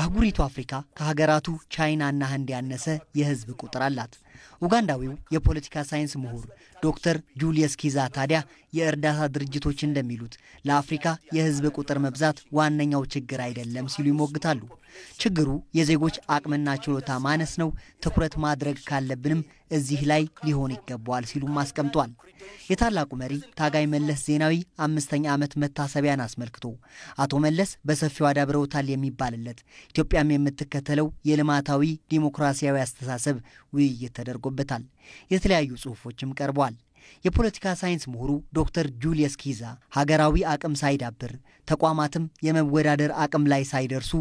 አህጉሪቱ አፍሪካ ከሀገራቱ ቻይና እና ህንድ ያነሰ የህዝብ ቁጥር አላት። ኡጋንዳዊው የፖለቲካ ሳይንስ ምሁር ዶክተር ጁልየስ ኪዛ ታዲያ የእርዳታ ድርጅቶች እንደሚሉት ለአፍሪካ የህዝብ ቁጥር መብዛት ዋነኛው ችግር አይደለም ሲሉ ይሞግታሉ። ችግሩ የዜጎች አቅምና ችሎታ ማነስ ነው፣ ትኩረት ማድረግ ካለብንም እዚህ ላይ ሊሆን ይገባዋል ሲሉም አስቀምጧል። የታላቁ መሪ ታጋይ መለስ ዜናዊ አምስተኛ ዓመት መታሰቢያን አስመልክቶ አቶ መለስ በሰፊው አዳብረውታል የሚባልለት ኢትዮጵያም የምትከተለው የልማታዊ ዲሞክራሲያዊ አስተሳሰብ ውይይት ተደርጎበታል። የተለያዩ ጽሑፎችም ቀርበዋል። የፖለቲካ ሳይንስ ምሁሩ ዶክተር ጁልየስ ኪዛ ሀገራዊ አቅም ሳይዳብር ተቋማትም የመወዳደር አቅም ላይ ሳይደርሱ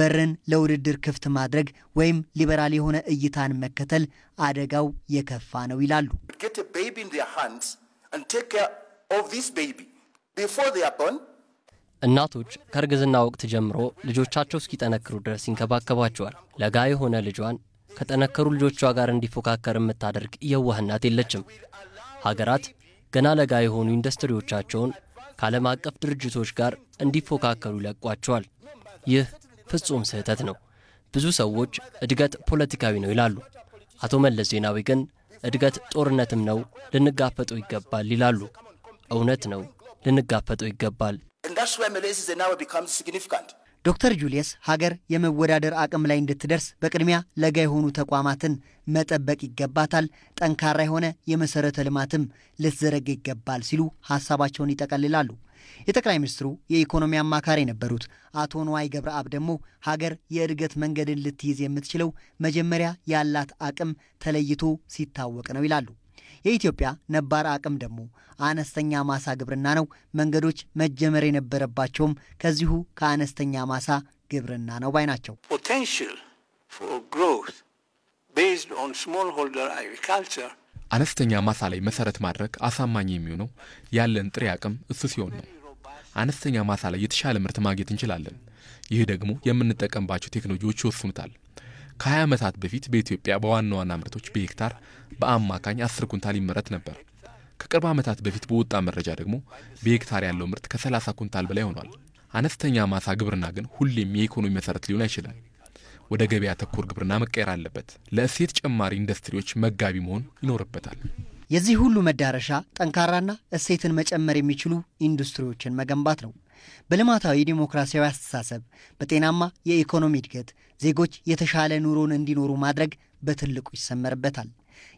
በርን ለውድድር ክፍት ማድረግ ወይም ሊበራል የሆነ እይታን መከተል አደጋው የከፋ ነው ይላሉ። እናቶች ከእርግዝና ወቅት ጀምሮ ልጆቻቸው እስኪጠነክሩ ድረስ ይንከባከቧቸዋል። ለጋ የሆነ ልጇን ከጠነከሩ ልጆቿ ጋር እንዲፎካከር የምታደርግ የዋህናት የለችም። ሀገራት ገና ለጋ የሆኑ ኢንዱስትሪዎቻቸውን ከዓለም አቀፍ ድርጅቶች ጋር እንዲፎካከሩ ይለቋቸዋል። ይህ ፍጹም ስህተት ነው። ብዙ ሰዎች እድገት ፖለቲካዊ ነው ይላሉ። አቶ መለስ ዜናዊ ግን እድገት ጦርነትም ነው፣ ልንጋፈጠው ይገባል ይላሉ። እውነት ነው፣ ልንጋፈጠው ይገባል። ዶክተር ጁልየስ ሀገር የመወዳደር አቅም ላይ እንድትደርስ በቅድሚያ ለጋ የሆኑ ተቋማትን መጠበቅ ይገባታል፣ ጠንካራ የሆነ የመሰረተ ልማትም ልትዘረግ ይገባል ሲሉ ሀሳባቸውን ይጠቀልላሉ። የጠቅላይ ሚኒስትሩ የኢኮኖሚ አማካሪ የነበሩት አቶ ንዋይ ገብረአብ ደግሞ ሀገር የእድገት መንገድን ልትይዝ የምትችለው መጀመሪያ ያላት አቅም ተለይቶ ሲታወቅ ነው ይላሉ። የኢትዮጵያ ነባር አቅም ደግሞ አነስተኛ ማሳ ግብርና ነው። መንገዶች መጀመር የነበረባቸውም ከዚሁ ከአነስተኛ ማሳ ግብርና ነው ባይ ናቸው። አነስተኛ ማሳ ላይ መሰረት ማድረግ አሳማኝ የሚሆነው ያለን ጥሬ አቅም እሱ ሲሆን ነው። አነስተኛ ማሳ ላይ የተሻለ ምርት ማግኘት እንችላለን። ይህ ደግሞ የምንጠቀምባቸው ቴክኖሎጂዎች ይወስኑታል። ከ20 ዓመታት በፊት በኢትዮጵያ በዋና ዋና ምርቶች በሄክታር በአማካኝ 10 ኩንታል ይመረት ነበር። ከቅርብ ዓመታት በፊት በወጣ መረጃ ደግሞ በሄክታር ያለው ምርት ከ30 ኩንታል በላይ ሆኗል። አነስተኛ ማሳ ግብርና ግን ሁሌም የኢኮኖሚ መሰረት ሊሆን አይችልም። ወደ ገበያ ተኮር ግብርና መቀየር አለበት። ለእሴት ጨማሪ ኢንዱስትሪዎች መጋቢ መሆን ይኖርበታል። የዚህ ሁሉ መዳረሻ ጠንካራና እሴትን መጨመር የሚችሉ ኢንዱስትሪዎችን መገንባት ነው። በልማታዊ ዲሞክራሲያዊ አስተሳሰብ፣ በጤናማ የኢኮኖሚ እድገት ዜጎች የተሻለ ኑሮን እንዲኖሩ ማድረግ በትልቁ ይሰመርበታል።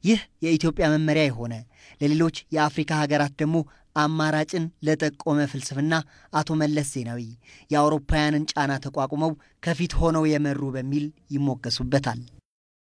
ይህ የኢትዮጵያ መመሪያ የሆነ ለሌሎች የአፍሪካ ሀገራት ደግሞ አማራጭን ለጠቆመ ፍልስፍና አቶ መለስ ዜናዊ የአውሮፓውያንን ጫና ተቋቁመው ከፊት ሆነው የመሩ በሚል ይሞገሱበታል።